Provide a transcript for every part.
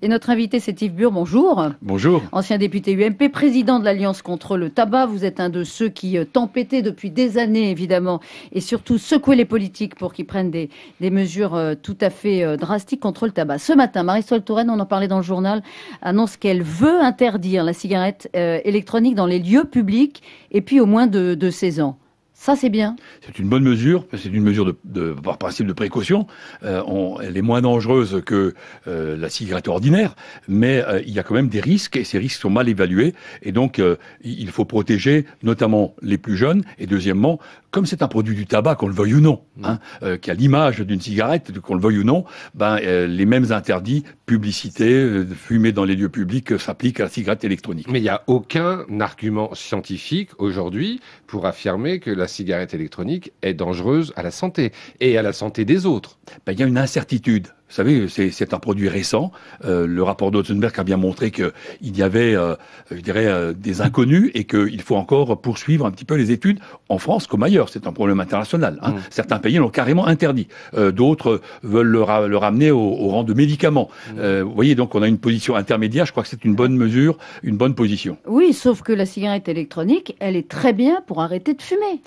Et notre invité, c'est Yves Bure. Bonjour. Bonjour. Ancien député UMP, président de l'Alliance contre le tabac. Vous êtes un de ceux qui euh, tempêtaient depuis des années, évidemment, et surtout secoué les politiques pour qu'ils prennent des, mesures euh, tout à fait euh, drastiques contre le tabac. Ce matin, Marisol Touraine, on en parlait dans le journal, annonce qu'elle veut interdire la cigarette électronique dans les lieux publics et puis au moins de, de 16 ans. Ça, c'est bien. C'est une bonne mesure, c'est une mesure de, par principe de précaution. Euh, elle est moins dangereuse que euh, la cigarette ordinaire, mais euh, il y a quand même des risques et ces risques sont mal évalués. Et donc, il faut protéger notamment les plus jeunes. Et deuxièmement, comme c'est un produit du tabac, qu'on le veuille ou non, mmh. hein, qui a l'image d'une cigarette, qu'on le veuille ou non, ben, les mêmes interdits, publicité, fumer dans les lieux publics, s'appliquent à la cigarette électronique. Mais il n'y a aucun argument scientifique aujourd'hui pour affirmer que la cigarette électronique est dangereuse à la santé et à la santé des autres. Ben, il y a une incertitude vous savez, c'est un produit récent. Euh, le rapport d'Ottenberg a bien montré qu'il y avait, euh, je dirais, euh, des inconnus et qu'il faut encore poursuivre un petit peu les études en France comme ailleurs. C'est un problème international. Hein. Mmh. Certains pays l'ont carrément interdit. D'autres veulent le, le ramener au, rang de médicament. Mmh. vous voyez, donc on a une position intermédiaire. Je crois que c'est une bonne mesure, une bonne position. Oui, sauf que la cigarette électronique, elle est très bien pour arrêter de fumer.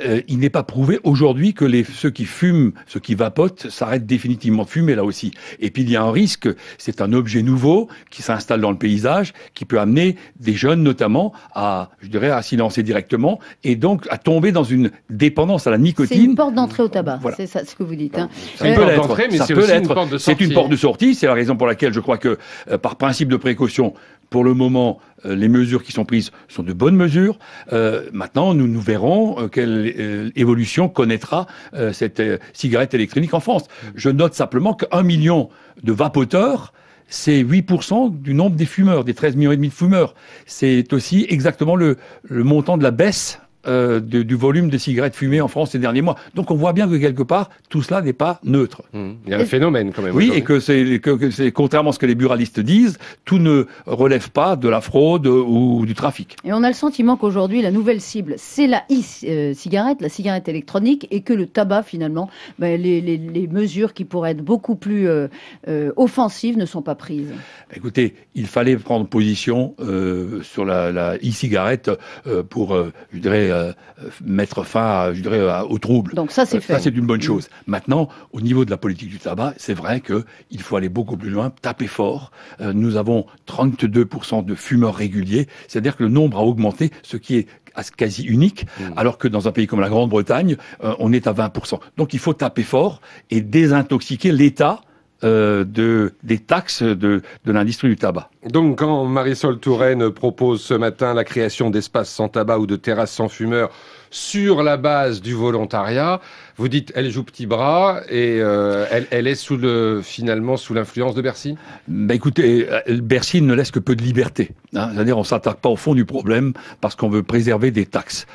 Euh, il n'est pas prouvé aujourd'hui que ceux qui fument, ceux qui vapotent, s'arrêtent définitivement de fumer là aussi. Et puis il y a un risque, c'est un objet nouveau qui s'installe dans le paysage, qui peut amener des jeunes notamment à, je dirais, à s'y lancer directement et donc à tomber dans une dépendance à la nicotine. C'est une porte d'entrée au tabac, c'est ça ce que vous dites. c'est une porte de sortie. C'est une porte de sortie, c'est la raison pour laquelle je crois que euh, par principe de précaution, pour le moment, euh, les mesures qui sont prises sont de bonnes mesures. Euh, maintenant, nous, nous verrons euh, quelle évolution connaîtra cette cigarette électronique en France. Je note simplement qu'un million de vapoteurs c'est 8% du nombre des fumeurs, des 13,5 millions et demi de fumeurs. C'est aussi exactement le montant de la baisse euh, du volume des cigarettes fumées en France ces derniers mois. Donc on voit bien que quelque part, tout cela n'est pas neutre. Mmh. Il y a un phénomène quand même. Oui, et que c'est que, c'est contrairement à ce que les buralistes disent, tout ne relève pas de la fraude ou du trafic. Et on a le sentiment qu'aujourd'hui la nouvelle cible, c'est la e-cigarette, la cigarette électronique, et que le tabac finalement, ben, les, les, mesures qui pourraient être beaucoup plus euh, euh, offensives ne sont pas prises. Écoutez, il fallait prendre position sur la, la e-cigarette pour, je dirais euh, mettre fin, je dirais, au trouble. Donc ça, c'est euh, fait. Ça, c'est une bonne chose. Maintenant, au niveau de la politique du tabac, c'est vrai qu'il faut aller beaucoup plus loin, taper fort. Euh, nous avons 32% de fumeurs réguliers, c'est-à-dire que le nombre a augmenté, ce qui est quasi unique, mmh. alors que dans un pays comme la Grande-Bretagne, on est à 20%. Donc il faut taper fort et désintoxiquer l'État euh, de, des taxes de, de l'industrie du tabac. Donc quand Marisol Touraine propose ce matin la création d'espaces sans tabac ou de terrasses sans fumeurs sur la base du volontariat, vous dites elle joue petit bras et euh, elle, est sous le, finalement sous l'influence de Bercy bah Écoutez, euh, Bercy ne laisse que peu de liberté. Hein. C'est-à-dire on s'attaque pas au fond du problème parce qu'on veut préserver des taxes.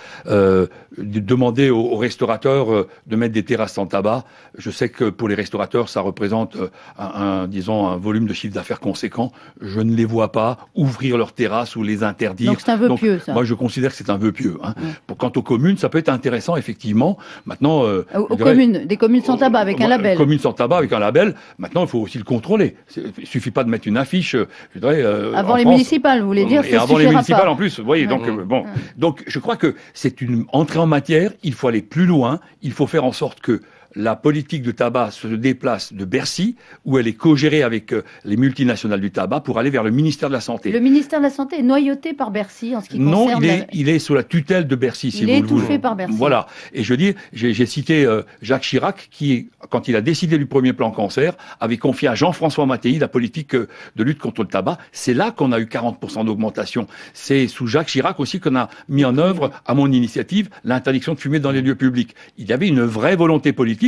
demander aux, restaurateurs de mettre des terrasses sans tabac, je sais que pour les restaurateurs ça représente un, disons, un volume de chiffre d'affaires conséquent, je ne les vois pas ouvrir leur terrasse ou les interdire. Donc c'est un vœu pieux, ça. Moi, je considère que c'est un vœu pieux. Hein. Pour, quant aux communes, ça peut être intéressant, effectivement. Maintenant, euh, ah, aux communes, des communes sans euh, tabac avec un label. Communes sans tabac avec un label. Maintenant, il faut aussi le contrôler. Il suffit pas de mettre une affiche. Je dirais, euh, avant les municipales, vous voulez dire. Et avant les municipales en plus, vous voyez. Donc bon, donc je crois que c'est une entrée en matière. Il faut aller plus loin. Il faut faire en sorte que la politique du tabac se déplace de Bercy, où elle est co-gérée avec euh, les multinationales du tabac, pour aller vers le ministère de la Santé. Le ministère de la Santé est noyauté par Bercy en ce qui concerne... Non, il, il est, sous la tutelle de Bercy, si il vous le Il est étouffé par Bercy. Voilà. Et je dis, j'ai cité euh, Jacques Chirac, qui, quand il a décidé du premier plan cancer, avait confié à Jean-François Mattei la politique euh, de lutte contre le tabac. C'est là qu'on a eu 40% d'augmentation. C'est sous Jacques Chirac aussi qu'on a mis en œuvre, à mon initiative, l'interdiction de fumer dans les lieux publics. Il y avait une vraie volonté politique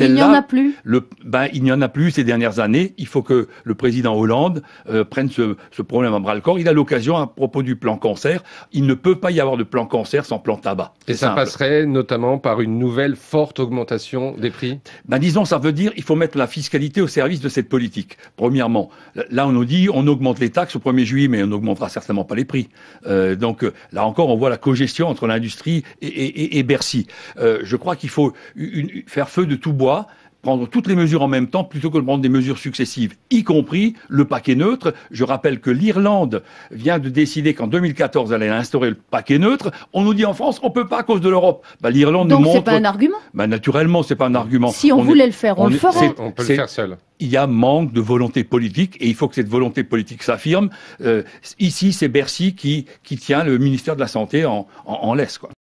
il n'y en a plus. Ben, il n'y en a plus ces dernières années. Il faut que le président Hollande euh, prenne ce, problème à bras le corps. Il a l'occasion à propos du plan cancer. Il ne peut pas y avoir de plan cancer sans plan tabac. Et ça passerait notamment par une nouvelle forte augmentation des prix ben, Disons, ça veut dire il faut mettre la fiscalité au service de cette politique. Premièrement, là on nous dit on augmente les taxes au 1er juillet, mais on n'augmentera certainement pas les prix. Euh, donc là encore, on voit la cogestion entre l'industrie et, Bercy. Euh, je crois qu'il faut une, faire feu de tout bois prendre toutes les mesures en même temps plutôt que de prendre des mesures successives, y compris le paquet neutre. Je rappelle que l'Irlande vient de décider qu'en 2014, elle allait instaurer le paquet neutre. On nous dit en France, on ne peut pas à cause de l'Europe. Bah, L'Irlande nous montre... Donc c'est pas un argument bah, Naturellement, n'est pas un argument. Si on, voulait le faire, on, le ferait. On peut le faire seul. Il y a manque de volonté politique et il faut que cette volonté politique s'affirme. Euh, ici, c'est Bercy qui, tient le ministère de la Santé en, en laisse. Quoi.